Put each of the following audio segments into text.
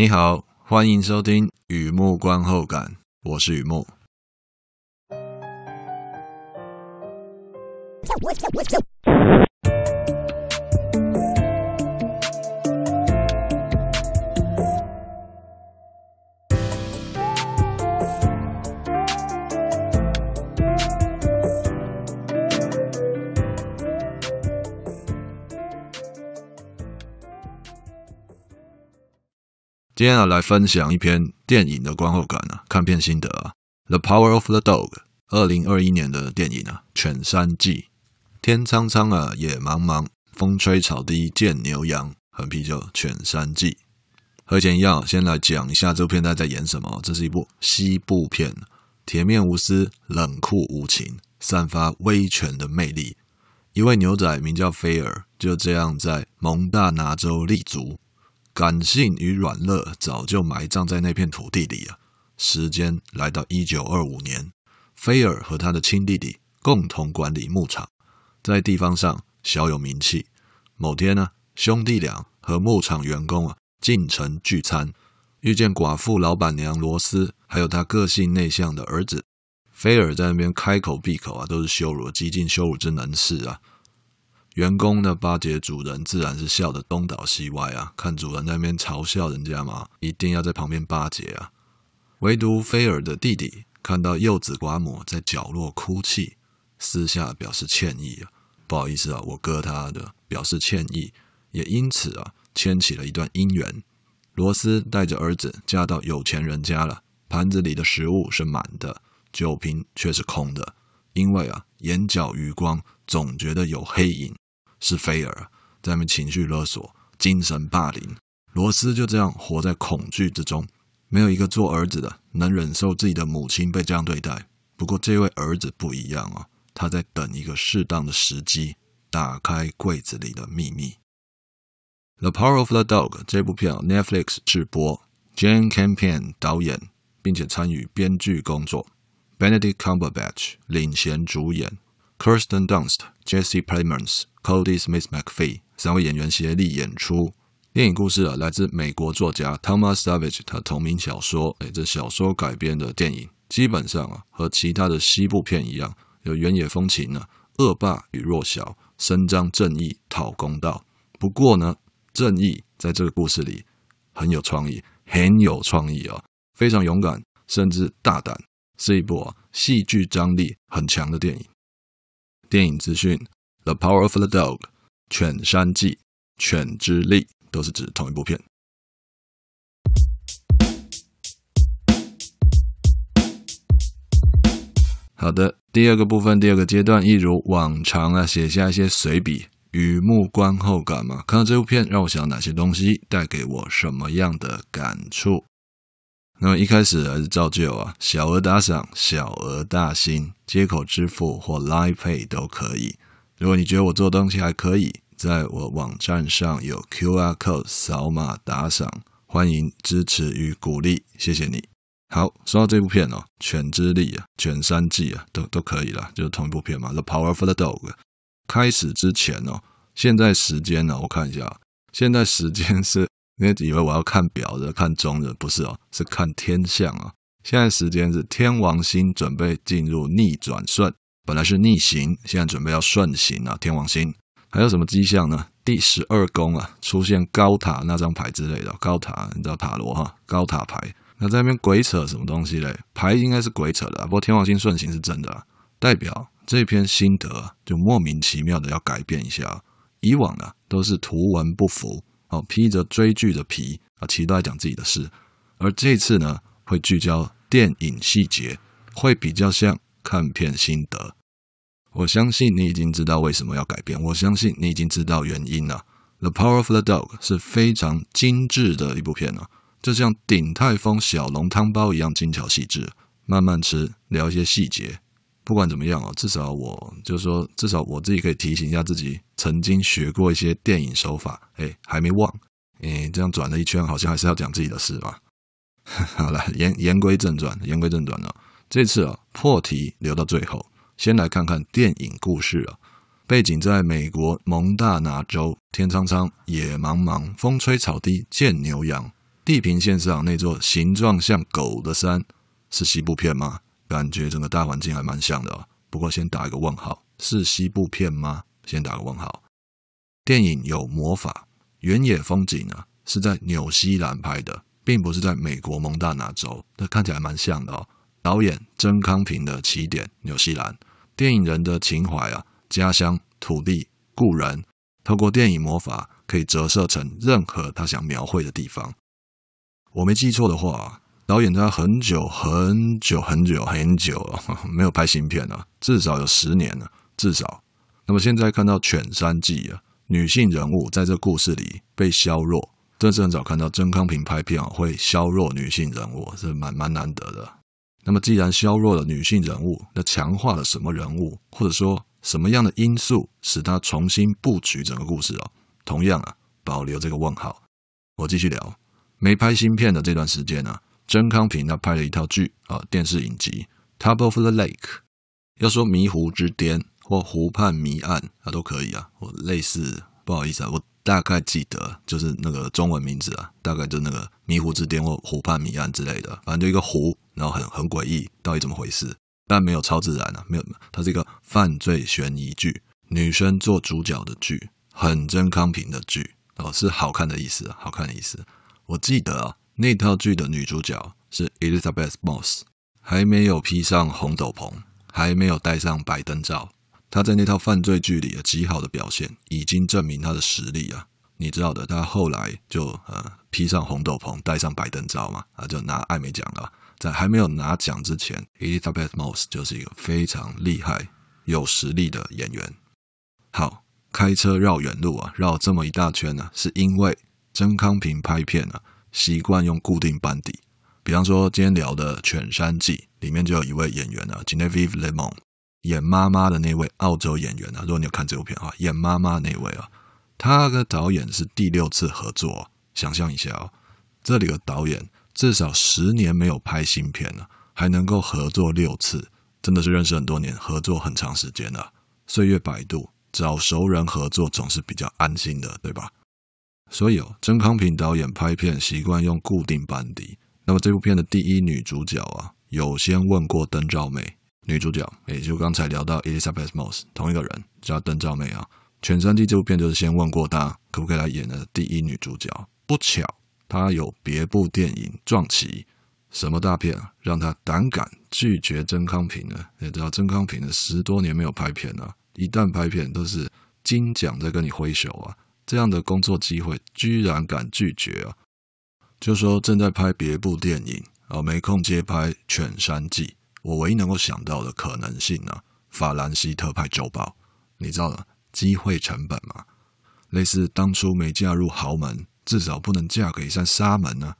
你好，欢迎收听《雨幕观后感》，我是雨幕。今天啊，来分享一篇电影的观后感啊，看片心得啊，《The Power of the Dog》二零二一年的电影啊，《犬山记》。天苍苍啊，野茫茫，风吹草低见牛羊。很啤酒，《犬山记》。喝前样，先来讲一下这片在在演什么。这是一部西部片，铁面无私，冷酷无情，散发威权的魅力。一位牛仔名叫菲尔，就这样在蒙大拿州立足。感性与软弱早就埋葬在那片土地里啊！时间来到一九二五年，菲尔和他的亲弟弟共同管理牧场，在地方上小有名气。某天呢，兄弟俩和牧场员工啊进城聚餐，遇见寡妇老板娘罗斯，还有她个性内向的儿子菲尔，在那边开口闭口啊都是羞辱，激进羞辱之能事啊！员工的巴结主人，自然是笑得东倒西歪啊！看主人那边嘲笑人家嘛，一定要在旁边巴结啊。唯独菲尔的弟弟看到柚子寡母在角落哭泣，私下表示歉意啊，不好意思啊，我哥他的表示歉意，也因此啊，牵起了一段姻缘。罗斯带着儿子嫁到有钱人家了。盘子里的食物是满的，酒瓶却是空的，因为啊，眼角余光。总觉得有黑影，是菲尔在面情绪勒索、精神霸凌罗斯，就这样活在恐惧之中。没有一个做儿子的能忍受自己的母亲被这样对待。不过这位儿子不一样哦，他在等一个适当的时机，打开柜子里的秘密。《The Power of the Dog》这部片，Netflix 直播，Jane Campion 导演，并且参与编剧工作，Benedict Cumberbatch 领衔主演。Kirsten Dunst、Jesse Plemons、Cody Smith、m c f h e 三位演员协力演出。电影故事啊，来自美国作家 Thomas Savage 他同名小说。诶，这小说改编的电影，基本上啊和其他的西部片一样，有原野风情啊，恶霸与弱小，伸张正义，讨公道。不过呢，正义在这个故事里很有创意，很有创意啊，非常勇敢，甚至大胆，是一部啊戏剧张力很强的电影。电影资讯，《The Power of the Dog》《犬山记》《犬之力》都是指同一部片。好的，第二个部分，第二个阶段，一如往常啊，写下一些随笔与幕观后感嘛。看到这部片，让我想到哪些东西？带给我什么样的感触？那么一开始还是照旧啊，小额打赏，小额大新、接口支付或 Line Pay 都可以。如果你觉得我做东西还可以，在我网站上有 QR Code 扫码打赏，欢迎支持与鼓励，谢谢你。好，说到这部片哦，《犬之力》啊，《犬三季》啊，都都可以了，就是同一部片嘛，《The Power for the Dog》。开始之前哦，现在时间呢？我看一下，现在时间是。因为以为我要看表的、看钟的，不是哦，是看天象啊。现在时间是天王星准备进入逆转顺，本来是逆行，现在准备要顺行啊。天王星还有什么迹象呢？第十二宫啊，出现高塔那张牌之类的，高塔你知道塔罗哈，高塔牌。那在那边鬼扯什么东西嘞？牌应该是鬼扯的，不过天王星顺行是真的，代表这篇心得就莫名其妙的要改变一下，以往呢都是图文不符。哦，披着追剧的皮啊，其实都在讲自己的事。而这次呢，会聚焦电影细节，会比较像看片心得。我相信你已经知道为什么要改变，我相信你已经知道原因了。《The Power of the Dog》是非常精致的一部片啊，就像鼎泰丰小笼汤包一样精巧细致。慢慢吃，聊一些细节。不管怎么样啊，至少我就是说，至少我自己可以提醒一下自己。曾经学过一些电影手法，哎，还没忘。哎，这样转了一圈，好像还是要讲自己的事吧。好了，言言归正传，言归正传了。这次啊，破题留到最后，先来看看电影故事啊。背景在美国蒙大拿州，天苍苍，野茫茫，风吹草低见牛羊。地平线上那座形状像狗的山，是西部片吗？感觉整个大环境还蛮像的。不过先打一个问号，是西部片吗？先打个问号。电影有魔法，《原野风景》啊是在纽西兰拍的，并不是在美国蒙大拿州。那看起来蛮像的哦。导演曾康平的起点纽西兰，电影人的情怀啊，家乡、土地、故人，透过电影魔法可以折射成任何他想描绘的地方。我没记错的话，导演他很久很久很久很久 没有拍新片了，至少有十年了，至少。那么现在看到《犬山记》啊，女性人物在这故事里被削弱，真是很少看到曾康平拍片啊会削弱女性人物，是蛮蛮难得的。那么既然削弱了女性人物，那强化了什么人物，或者说什么样的因素使他重新布局整个故事哦？同样啊，保留这个问号，我继续聊。没拍新片的这段时间呢，曾康平他拍了一套剧啊，电视影集《Top of the Lake》，要说迷糊之巅。或湖畔迷案啊，都可以啊。我类似，不好意思啊，我大概记得就是那个中文名字啊，大概就那个《迷湖之巅》或《湖畔迷案》之类的，反正就一个湖，然后很很诡异，到底怎么回事？但没有超自然啊，没有，它是一个犯罪悬疑剧，女生做主角的剧，很真康平的剧，哦，是好看的意思，好看的意思。我记得啊，那套剧的女主角是 Elizabeth Moss，还没有披上红斗篷，还没有戴上白灯罩。他在那套犯罪剧里啊，极好的表现，已经证明他的实力啊。你知道的，他后来就呃，披上红斗篷，戴上白灯罩嘛，啊，就拿艾美奖了。在还没有拿奖之前，Eddie t h m a Moss 就是一个非常厉害、有实力的演员。好，开车绕远路啊，绕这么一大圈呢，是因为曾康平拍片呢，习惯用固定班底。比方说，今天聊的《犬山记》里面就有一位演员啊 g e n e v i e v e Lemon。演妈妈的那位澳洲演员啊，如果你有看这部片啊，演妈妈那位啊，他跟导演是第六次合作。想象一下哦，这里的导演至少十年没有拍新片了，还能够合作六次，真的是认识很多年，合作很长时间了。岁月百度，找熟人合作总是比较安心的，对吧？所以哦，曾康平导演拍片习惯用固定班底。那么这部片的第一女主角啊，有先问过灯兆美，女主角，也就刚才聊到 Elizabeth Moss，同一个人，叫邓兆妹啊。犬山纪这部片就是先问过她，可不可以来演的第一女主角。不巧，她有别部电影撞期，什么大片啊，让她胆敢拒绝曾康平呢？你知道曾康平呢十多年没有拍片了，一旦拍片都是金奖在跟你挥手啊，这样的工作机会居然敢拒绝啊？就说正在拍别部电影，啊，没空接拍犬山纪。我唯一能够想到的可能性呢？法兰西特派周报，你知道的机会成本嘛，类似当初没嫁入豪门，至少不能嫁给一扇纱门呢。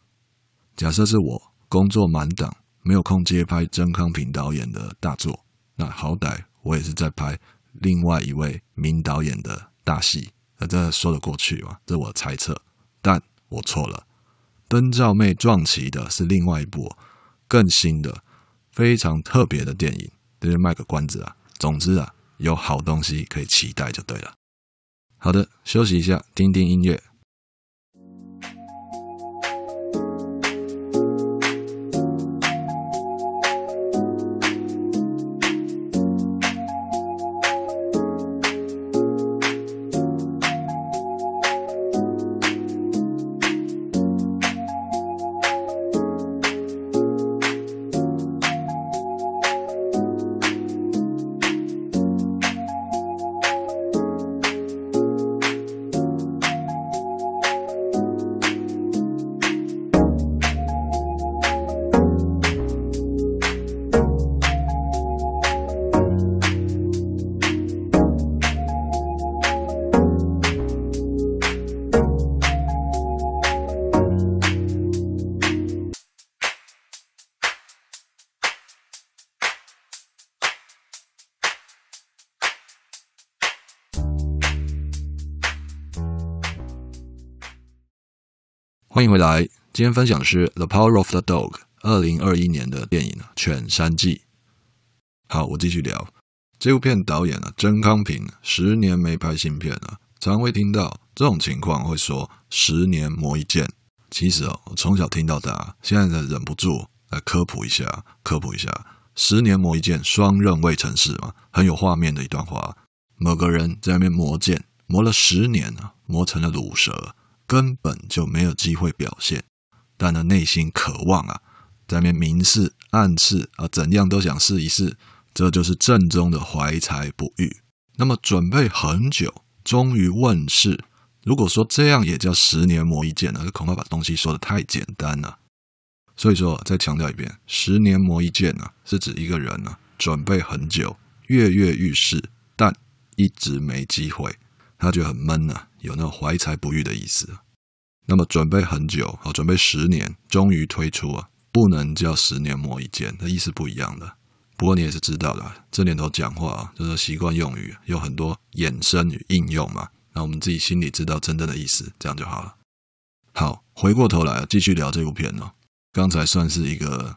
假设是我工作满档，没有空接拍曾康平导演的大作，那好歹我也是在拍另外一位名导演的大戏，那这说得过去嘛？这我猜测，但我错了。灯罩妹撞旗的是另外一部更新的。非常特别的电影，就是卖个关子啊。总之啊，有好东西可以期待就对了。好的，休息一下，听听音乐。欢迎回来。今天分享是《The Power of the Dog》，二零二一年的电影《犬山记》。好，我继续聊这部片。导演啊，曾康平十年没拍新片了，常会听到这种情况，会说“十年磨一剑”。其实哦，我从小听到大，现在忍不住来科普一下，科普一下“十年磨一剑，双刃未成事”嘛，很有画面的一段话。某个人在那边磨剑，磨了十年啊，磨成了卤蛇。根本就没有机会表现，但呢内心渴望啊，在面明示暗示啊，怎样都想试一试，这就是正宗的怀才不遇。那么准备很久，终于问世。如果说这样也叫十年磨一剑呢，恐怕把东西说的太简单了。所以说，再强调一遍，十年磨一剑呢，是指一个人呢准备很久，跃跃欲试，但一直没机会，他觉得很闷啊。有那怀才不遇的意思，那么准备很久啊，准备十年，终于推出啊，不能叫十年磨一剑，那意思不一样的。不过你也是知道的，这年头讲话就是习惯用语，有很多衍生与应用嘛。那我们自己心里知道真正的意思，这样就好了。好，回过头来继续聊这部片哦。刚才算是一个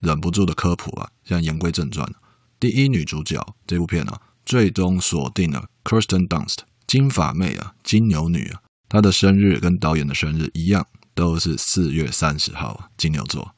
忍不住的科普啊，像言归正传，第一女主角这部片呢，最终锁定了 Kirsten Dunst。金发妹啊，金牛女啊，她的生日跟导演的生日一样，都是四月三十号啊，金牛座。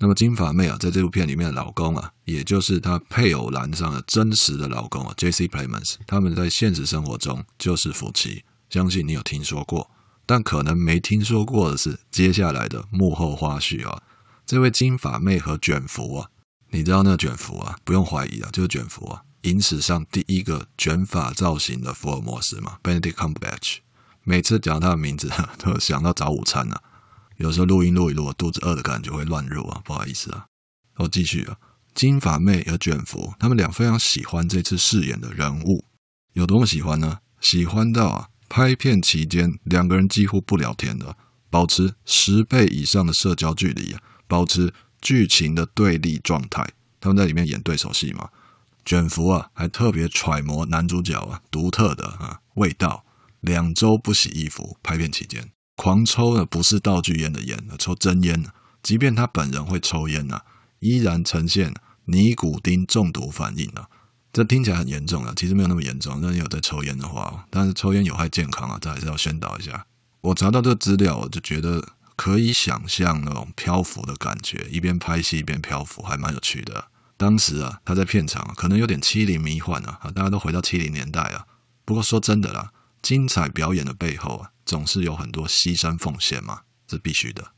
那么金发妹啊，在这部片里面的老公啊，也就是她配偶栏上的真实的老公啊，J C Playmans，他们在现实生活中就是夫妻，相信你有听说过，但可能没听说过的是接下来的幕后花絮啊，这位金发妹和卷福啊，你知道那个卷福啊，不用怀疑啊，就是卷福啊。影史上第一个卷发造型的福尔摩斯嘛，Benedict Cumberbatch，每次讲到他的名字 都想到早午餐了。有时候录音录一录，肚子饿的感觉会乱入啊，不好意思啊。我继续啊，金发妹和卷福，他们俩非常喜欢这次饰演的人物，有多么喜欢呢？喜欢到啊，拍片期间两个人几乎不聊天的，保持十倍以上的社交距离，保持剧情的对立状态。他们在里面演对手戏嘛。卷福啊，还特别揣摩男主角啊独特的啊味道，两周不洗衣服拍片期间，狂抽的不是道具烟的烟，抽真烟，即便他本人会抽烟呢，依然呈现尼古丁中毒反应呢。这听起来很严重啊，其实没有那么严重。那你有在抽烟的话，但是抽烟有害健康啊，这还是要宣导一下。我查到这个资料，我就觉得可以想象那种漂浮的感觉，一边拍戏一边漂浮，还蛮有趣的。当时啊，他在片场可能有点七零迷幻啊，大家都回到七零年代啊。不过说真的啦，精彩表演的背后啊，总是有很多牺牲奉献嘛，是必须的。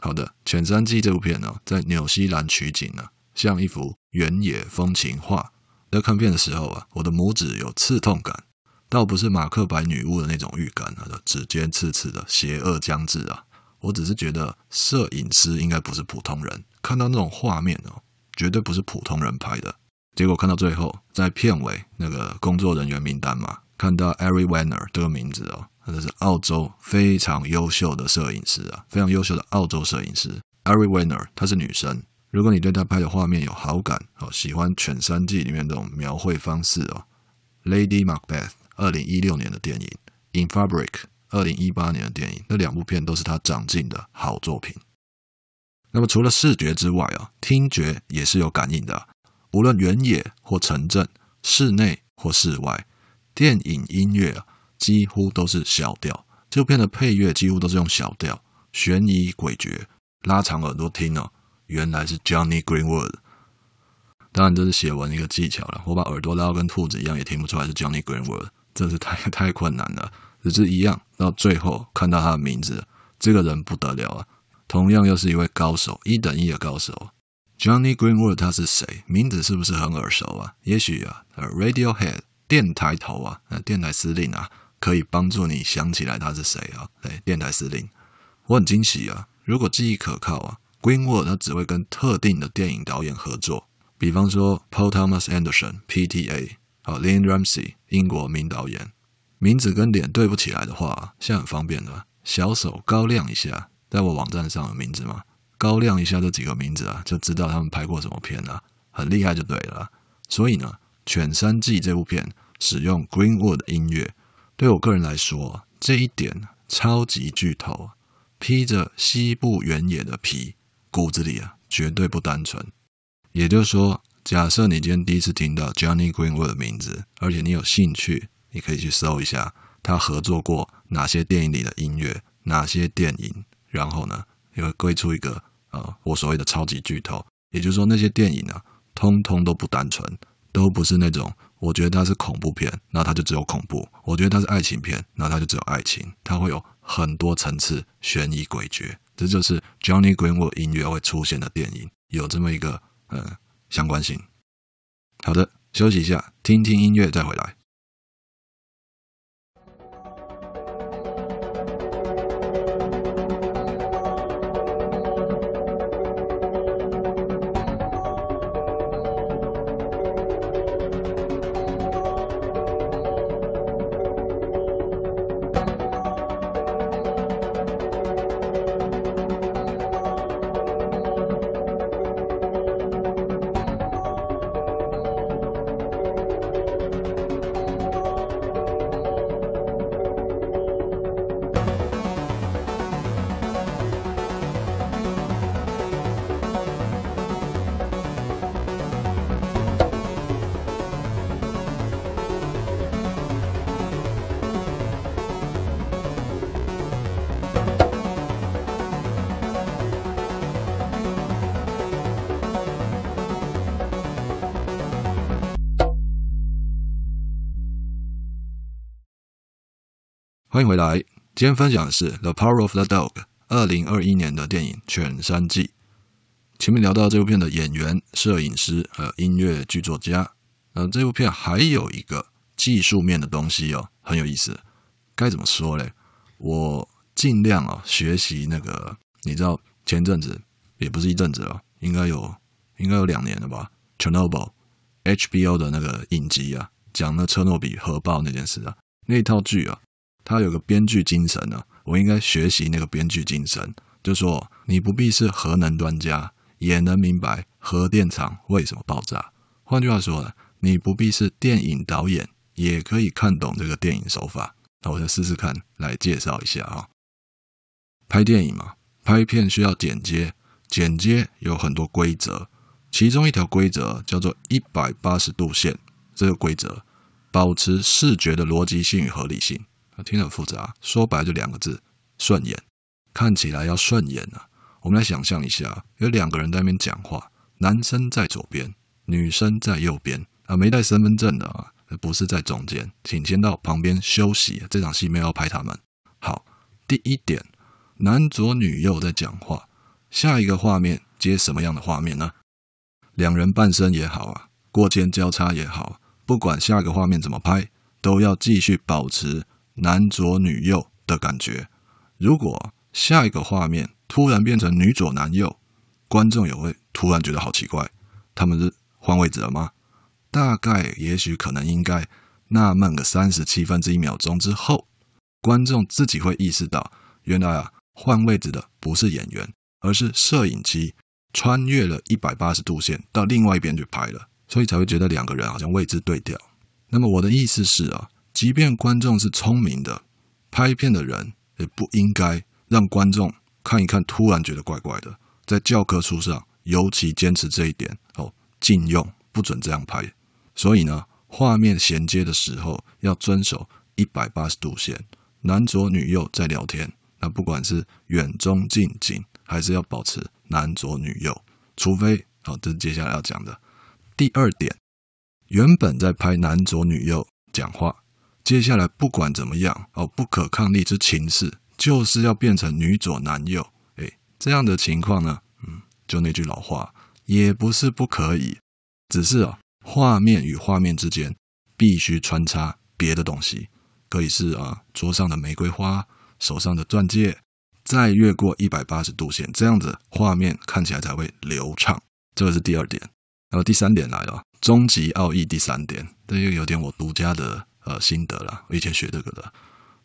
好的，《犬山记》这部片呢，在纽西兰取景呢，像一幅原野风情画。在看片的时候啊，我的拇指有刺痛感，倒不是《马克白女巫》的那种预感啊，指尖刺刺的，邪恶将至啊。我只是觉得摄影师应该不是普通人，看到那种画面哦。绝对不是普通人拍的。结果看到最后，在片尾那个工作人员名单嘛，看到 Every w a n n e r 这个名字哦，就是澳洲非常优秀的摄影师啊，非常优秀的澳洲摄影师 Every w i n n e r 她是女生。如果你对她拍的画面有好感哦，喜欢犬山记》里面这种描绘方式哦，《Lady Macbeth》二零一六年的电影，《In Fabric》二零一八年的电影，那两部片都是她长进的好作品。那么除了视觉之外啊，听觉也是有感应的。无论原野或城镇，室内或室外，电影音乐啊，几乎都是小调。这部片的配乐几乎都是用小调，悬疑诡谲。拉长耳朵听哦，原来是 Johnny Greenwood。当然这是写文一个技巧了。我把耳朵拉到跟兔子一样，也听不出来是 Johnny Greenwood，真是太太困难了。只是一样，到最后看到他的名字，这个人不得了啊。同样又是一位高手，一等一的高手。Johnny Greenwood 他是谁？名字是不是很耳熟啊？也许啊，Radio Head 电台头啊，呃，电台司令啊，可以帮助你想起来他是谁啊？诶，电台司令。我很惊喜啊，如果记忆可靠啊，Greenwood 他只会跟特定的电影导演合作，比方说 Paul Thomas Anderson（PTA） 啊 l y n n Ramsey 英国名导演。名字跟脸对不起来的话，现在很方便的，小手高亮一下。在我网站上的名字嘛，高亮一下这几个名字啊，就知道他们拍过什么片了，很厉害就对了。所以呢，《犬山记》这部片使用 Greenwood 的音乐，对我个人来说，这一点超级巨头，披着西部原野的皮，骨子里啊绝对不单纯。也就是说，假设你今天第一次听到 Johnny Greenwood 的名字，而且你有兴趣，你可以去搜一下他合作过哪些电影里的音乐，哪些电影。然后呢，也会归出一个呃，我所谓的超级巨头，也就是说那些电影呢，通通都不单纯，都不是那种我觉得它是恐怖片，那它就只有恐怖；我觉得它是爱情片，那它就只有爱情。它会有很多层次，悬疑诡谲，这就是 Johnny Greenwood 音乐会出现的电影，有这么一个呃相关性。好的，休息一下，听听音乐再回来。欢迎回来。今天分享的是《The Power of the Dog》，二零二一年的电影犬三季。前面聊到这部片的演员、摄影师和音乐剧作家，那这部片还有一个技术面的东西哦，很有意思。该怎么说嘞？我尽量啊，学习那个。你知道前阵子也不是一阵子了，应该有应该有两年了吧？Chernobyl》h b o 的那个影集啊，讲那切尔诺比核爆那件事啊，那套剧啊。他有个编剧精神呢，我应该学习那个编剧精神。就说你不必是核能专家，也能明白核电厂为什么爆炸。换句话说呢，你不必是电影导演，也可以看懂这个电影手法。那我再试试看，来介绍一下啊。拍电影嘛，拍片需要剪接，剪接有很多规则，其中一条规则叫做一百八十度线。这个规则保持视觉的逻辑性与合理性。听着很复杂，说白了就两个字：顺眼。看起来要顺眼啊。我们来想象一下，有两个人在那边讲话，男生在左边，女生在右边。啊，没带身份证的啊，不是在中间，请先到旁边休息。这场戏没有要拍他们。好，第一点，男左女右在讲话。下一个画面接什么样的画面呢？两人半身也好啊，过肩交叉也好，不管下个画面怎么拍，都要继续保持。男左女右的感觉，如果下一个画面突然变成女左男右，观众也会突然觉得好奇怪，他们是换位置了吗？大概也许可能应该纳闷个三十七分之一秒钟之后，观众自己会意识到，原来啊换位置的不是演员，而是摄影机穿越了一百八十度线到另外一边去拍了，所以才会觉得两个人好像位置对调。那么我的意思是啊。即便观众是聪明的，拍片的人也不应该让观众看一看，突然觉得怪怪的。在教科书上，尤其坚持这一点哦，禁用，不准这样拍。所以呢，画面衔接的时候要遵守一百八十度线，男左女右在聊天。那不管是远、中、近景，还是要保持男左女右，除非哦，这是接下来要讲的第二点。原本在拍男左女右讲话。接下来不管怎么样，哦，不可抗力之情势就是要变成女左男右，哎，这样的情况呢，嗯，就那句老话，也不是不可以，只是啊，画面与画面之间必须穿插别的东西，可以是啊，桌上的玫瑰花，手上的钻戒，再越过一百八十度线，这样子画面看起来才会流畅。这个是第二点，然后第三点来了，终极奥义第三点，这又有点我独家的。呃，心得了，我以前学这个的。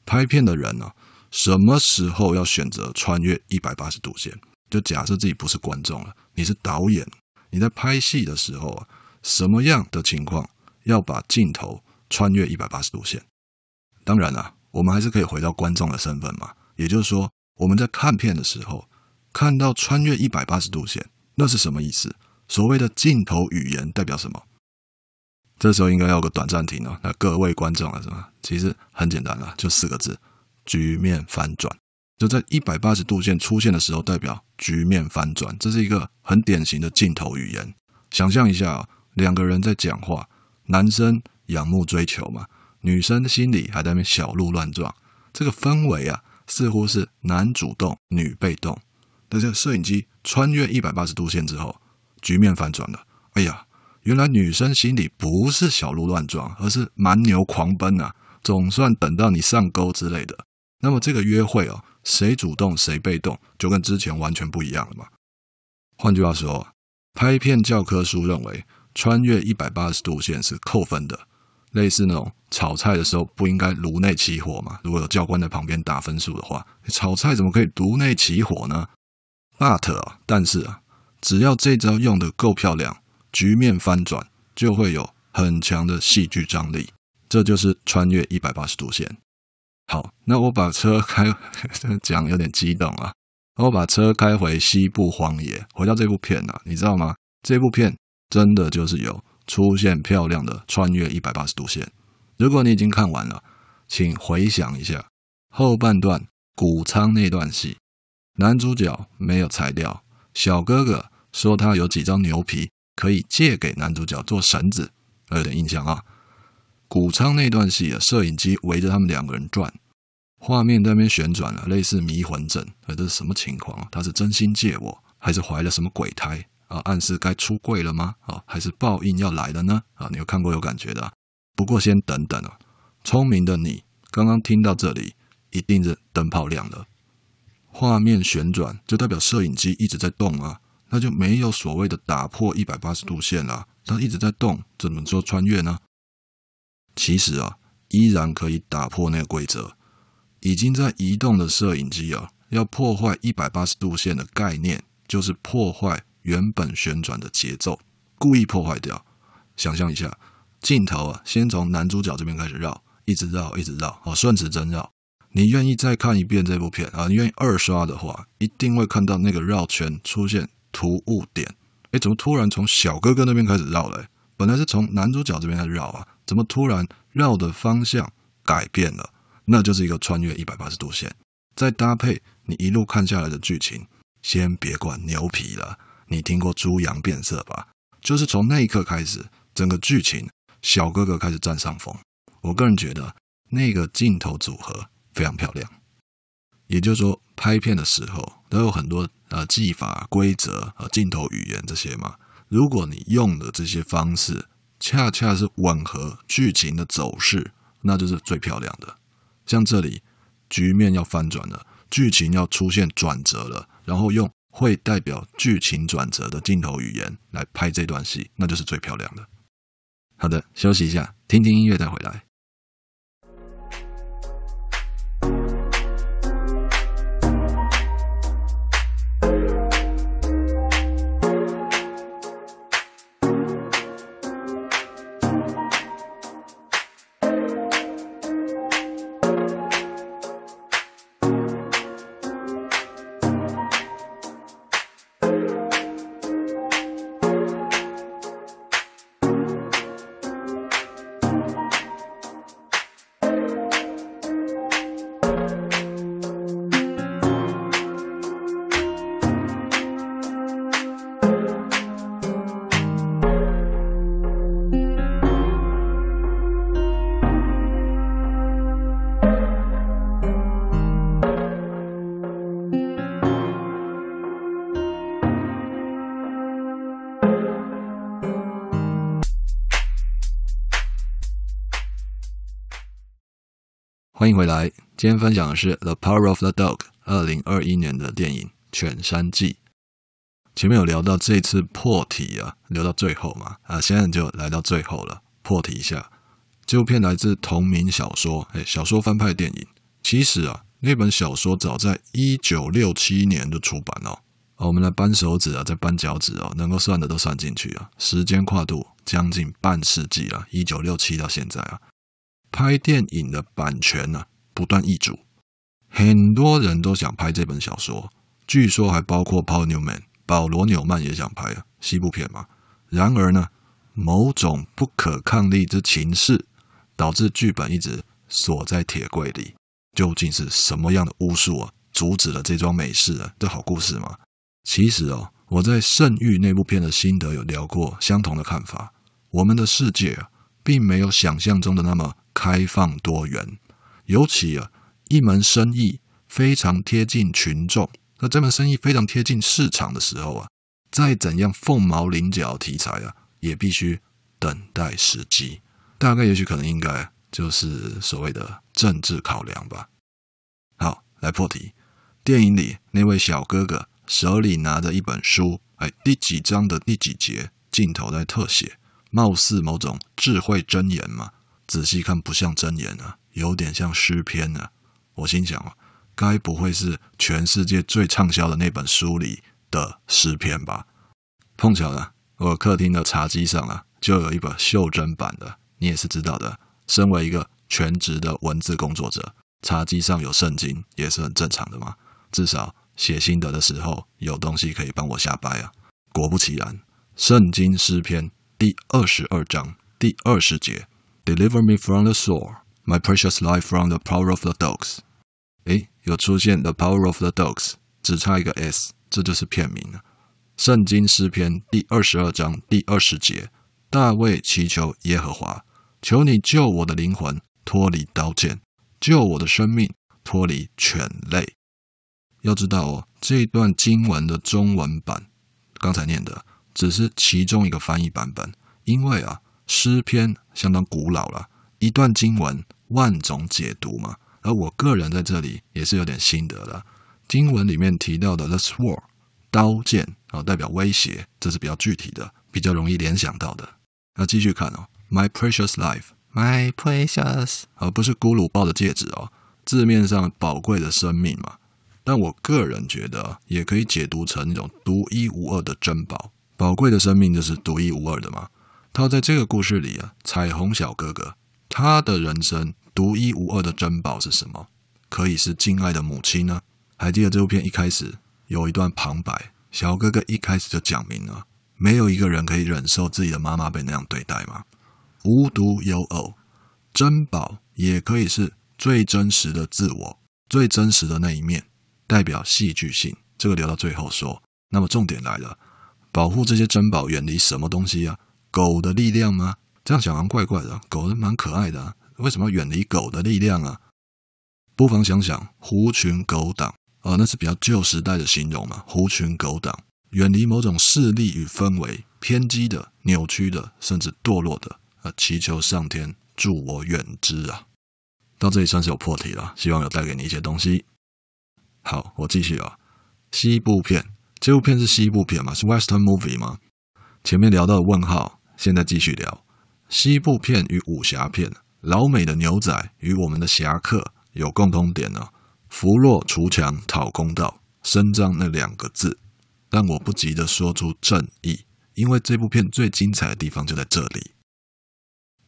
拍片的人呢，什么时候要选择穿越一百八十度线？就假设自己不是观众了，你是导演，你在拍戏的时候啊，什么样的情况要把镜头穿越一百八十度线？当然了，我们还是可以回到观众的身份嘛。也就是说，我们在看片的时候，看到穿越一百八十度线，那是什么意思？所谓的镜头语言代表什么？这时候应该要个短暂停哦，那各位观众啊，是吧？其实很简单了，就四个字：局面反转。就在一百八十度线出现的时候，代表局面反转，这是一个很典型的镜头语言。想象一下啊，两个人在讲话，男生仰慕追求嘛，女生心里还在那小鹿乱撞，这个氛围啊，似乎是男主动、女被动。但是摄影机穿越一百八十度线之后，局面反转了，哎呀！原来女生心里不是小鹿乱撞，而是蛮牛狂奔啊！总算等到你上钩之类的。那么这个约会哦，谁主动谁被动，就跟之前完全不一样了嘛。换句话说，拍片教科书认为穿越一百八十度线是扣分的，类似那种炒菜的时候不应该炉内起火嘛。如果有教官在旁边打分数的话，炒菜怎么可以炉内起火呢？But 啊，但是啊，只要这招用的够漂亮。局面翻转就会有很强的戏剧张力，这就是穿越一百八十度线。好，那我把车开，讲有点激动啊。我把车开回西部荒野，回到这部片啊，你知道吗？这部片真的就是有出现漂亮的穿越一百八十度线。如果你已经看完了，请回想一下后半段谷仓那段戏，男主角没有裁掉，小哥哥说他有几张牛皮。可以借给男主角做绳子，有点印象啊。谷仓那段戏啊，摄影机围着他们两个人转，画面那边旋转了，类似迷魂阵啊。这是什么情况啊？他是真心借我，还是怀了什么鬼胎啊？暗示该出柜了吗？啊，还是报应要来了呢？啊，你有看过有感觉的？不过先等等啊，聪明的你刚刚听到这里，一定是灯泡亮了。画面旋转就代表摄影机一直在动啊。那就没有所谓的打破一百八十度线了，它一直在动，怎么做穿越呢？其实啊，依然可以打破那个规则。已经在移动的摄影机啊，要破坏一百八十度线的概念，就是破坏原本旋转的节奏，故意破坏掉。想象一下，镜头啊，先从男主角这边开始绕，一直绕，一直绕，好顺时针绕。你愿意再看一遍这部片啊？你愿意二刷的话，一定会看到那个绕圈出现。突兀点，哎，怎么突然从小哥哥那边开始绕嘞？本来是从男主角这边开始绕啊，怎么突然绕的方向改变了？那就是一个穿越一百八十度线。再搭配你一路看下来的剧情，先别管牛皮了，你听过猪羊变色吧？就是从那一刻开始，整个剧情小哥哥开始占上风。我个人觉得那个镜头组合非常漂亮。也就是说，拍片的时候都有很多。呃，技法、规则、呃，镜头语言这些嘛，如果你用的这些方式恰恰是吻合剧情的走势，那就是最漂亮的。像这里，局面要翻转了，剧情要出现转折了，然后用会代表剧情转折的镜头语言来拍这段戏，那就是最漂亮的。好的，休息一下，听听音乐再回来。欢迎回来。今天分享的是《The Power of the Dog》，二零二一年的电影《犬山记》。前面有聊到这次破题啊，留到最后嘛啊，现在就来到最后了。破题一下，这部片来自同名小说，哎，小说翻拍电影。其实啊，那本小说早在一九六七年就出版了。哦，我们来扳手指啊，再扳脚趾啊，能够算的都算进去啊，时间跨度将近半世纪了，一九六七到现在啊。拍电影的版权呢不断易主，很多人都想拍这本小说，据说还包括 Newman 保罗纽曼也想拍啊，西部片嘛。然而呢，某种不可抗力之情势导致剧本一直锁在铁柜里。究竟是什么样的巫术啊，阻止了这桩美事啊，这好故事吗？其实哦，我在《圣域》那部片的心得有聊过相同的看法。我们的世界啊，并没有想象中的那么。开放多元，尤其啊，一门生意非常贴近群众，那这门生意非常贴近市场的时候啊，再怎样凤毛麟角题材啊，也必须等待时机。大概也许可能应该就是所谓的政治考量吧。好，来破题。电影里那位小哥哥手里拿着一本书，哎，第几章的第几节镜头在特写，貌似某种智慧箴言嘛。仔细看，不像真言啊，有点像诗篇呢。我心想啊，该不会是全世界最畅销的那本书里的诗篇吧？碰巧呢，我客厅的茶几上啊，就有一本袖珍版的。你也是知道的，身为一个全职的文字工作者，茶几上有圣经也是很正常的嘛。至少写心得的时候，有东西可以帮我下拜啊。果不其然，《圣经诗篇》第二十二章第二十节。Deliver me from the sword, my precious life from the power of the dogs。诶，有出现 the power of the dogs，只差一个 s，这就是片名了。圣经诗篇第二十二章第二十节，大卫祈求耶和华，求你救我的灵魂脱离刀剑，救我的生命脱离犬类。要知道哦，这一段经文的中文版，刚才念的只是其中一个翻译版本，因为啊。诗篇相当古老了，一段经文，万种解读嘛。而我个人在这里也是有点心得了。经文里面提到的 the sword，刀剑啊，代表威胁，这是比较具体的，比较容易联想到的。那继续看哦，my precious life，my precious，而不是咕噜宝的戒指哦。字面上宝贵的生命嘛，但我个人觉得也可以解读成那种独一无二的珍宝。宝贵的生命就是独一无二的嘛。套在这个故事里啊，彩虹小哥哥他的人生独一无二的珍宝是什么？可以是敬爱的母亲呢？还记得这部片一开始有一段旁白，小哥哥一开始就讲明了，没有一个人可以忍受自己的妈妈被那样对待吗？无独有偶，珍宝也可以是最真实的自我，最真实的那一面，代表戏剧性。这个留到最后说，那么重点来了，保护这些珍宝远离什么东西呀？狗的力量吗？这样想好像怪怪的。狗是蛮可爱的，为什么要远离狗的力量啊？不妨想想“狐群狗党”啊，那是比较旧时代的形容嘛。“狐群狗党”，远离某种势力与氛围，偏激的、扭曲的，甚至堕落的啊！祈求上天助我远之啊！到这里算是有破题了，希望有带给你一些东西。好，我继续啊。西部片，这部片是西部片吗？是 Western movie 吗？前面聊到的问号。现在继续聊西部片与武侠片，老美的牛仔与我们的侠客有共通点呢，“扶弱除强，讨公道，伸张”那两个字。但我不急着说出正义，因为这部片最精彩的地方就在这里。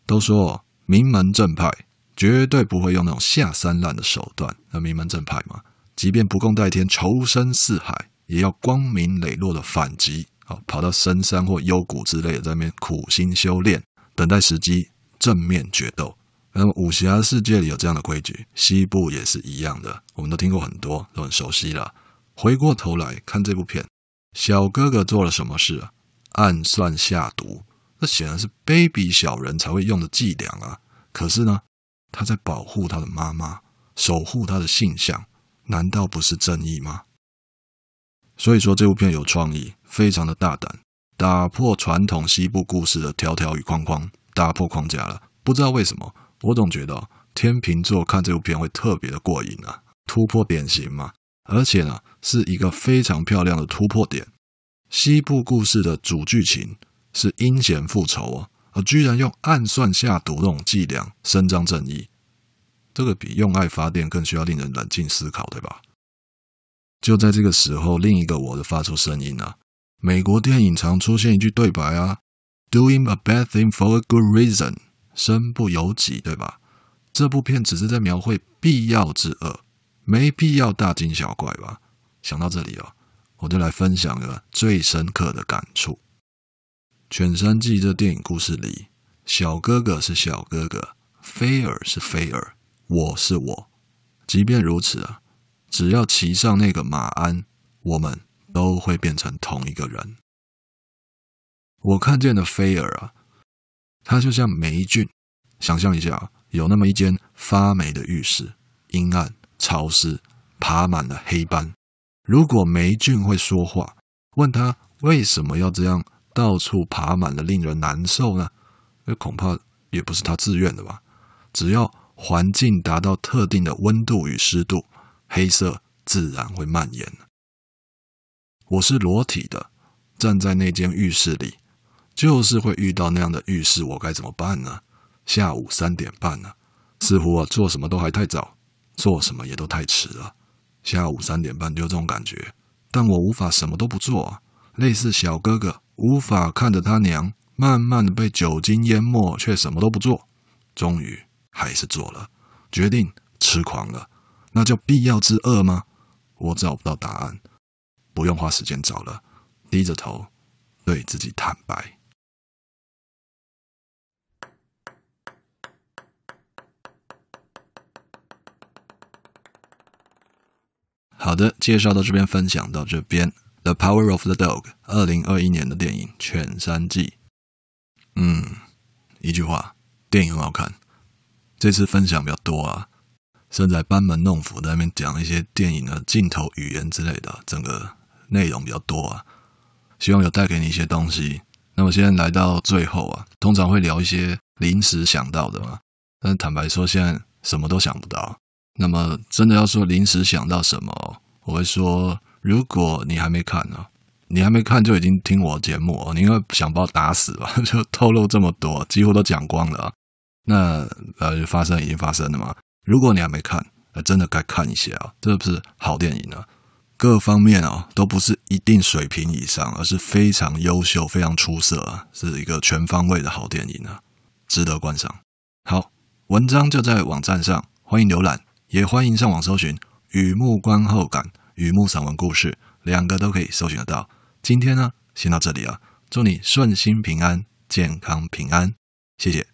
都说名门正派绝对不会用那种下三滥的手段，那名门正派嘛，即便不共戴天，仇深似海，也要光明磊落的反击。哦，跑到深山或幽谷之类，在那边苦心修炼，等待时机正面决斗。那么武侠世界里有这样的规矩，西部也是一样的，我们都听过很多，都很熟悉了。回过头来看这部片，小哥哥做了什么事啊？暗算下毒，那显然是卑鄙小人才会用的伎俩啊！可是呢，他在保护他的妈妈，守护他的性向，难道不是正义吗？所以说这部片有创意。非常的大胆，打破传统西部故事的条条与框框，打破框架了。不知道为什么，我总觉得天秤座看这部片会特别的过瘾啊！突破典型嘛，而且呢，是一个非常漂亮的突破点。西部故事的主剧情是阴险复仇啊，居然用暗算下毒这种伎俩伸张正义，这个比用爱发电更需要令人冷静思考，对吧？就在这个时候，另一个我发出声音啊。美国电影常出现一句对白啊，"Doing a bad thing for a good reason"，身不由己，对吧？这部片只是在描绘必要之恶，没必要大惊小怪吧？想到这里哦，我就来分享个最深刻的感触：《犬山记》这电影故事里，小哥哥是小哥哥，菲尔是菲尔，我是我。即便如此啊，只要骑上那个马鞍，我们。都会变成同一个人。我看见的菲尔啊，他就像霉菌。想象一下，有那么一间发霉的浴室，阴暗、潮湿，爬满了黑斑。如果霉菌会说话，问他为什么要这样到处爬满了令人难受呢？那恐怕也不是他自愿的吧。只要环境达到特定的温度与湿度，黑色自然会蔓延。我是裸体的，站在那间浴室里，就是会遇到那样的浴室，我该怎么办呢？下午三点半呢，似乎啊做什么都还太早，做什么也都太迟了。下午三点半就这种感觉，但我无法什么都不做，类似小哥哥无法看着他娘慢慢的被酒精淹没，却什么都不做。终于还是做了，决定痴狂了，那叫必要之恶吗？我找不到答案。不用花时间找了，低着头，对自己坦白。好的，介绍到这边，分享到这边。The Power of the Dog，二零二一年的电影《犬山记》。嗯，一句话，电影很好看。这次分享比较多啊，正在班门弄斧，在那边讲一些电影的镜头语言之类的，整个。内容比较多啊，希望有带给你一些东西。那么现在来到最后啊，通常会聊一些临时想到的嘛。但坦白说，现在什么都想不到。那么真的要说临时想到什么，我会说，如果你还没看呢，你还没看就已经听我节目，你应该想把我打死吧？就透露这么多，几乎都讲光了。那呃，发生已经发生了嘛。如果你还没看，真的该看一些啊，这不是好电影啊。各方面哦，都不是一定水平以上，而是非常优秀、非常出色啊，是一个全方位的好电影啊，值得观赏。好，文章就在网站上，欢迎浏览，也欢迎上网搜寻《雨幕观后感》《雨幕散文故事》，两个都可以搜寻得到。今天呢，先到这里啊，祝你顺心平安、健康平安，谢谢。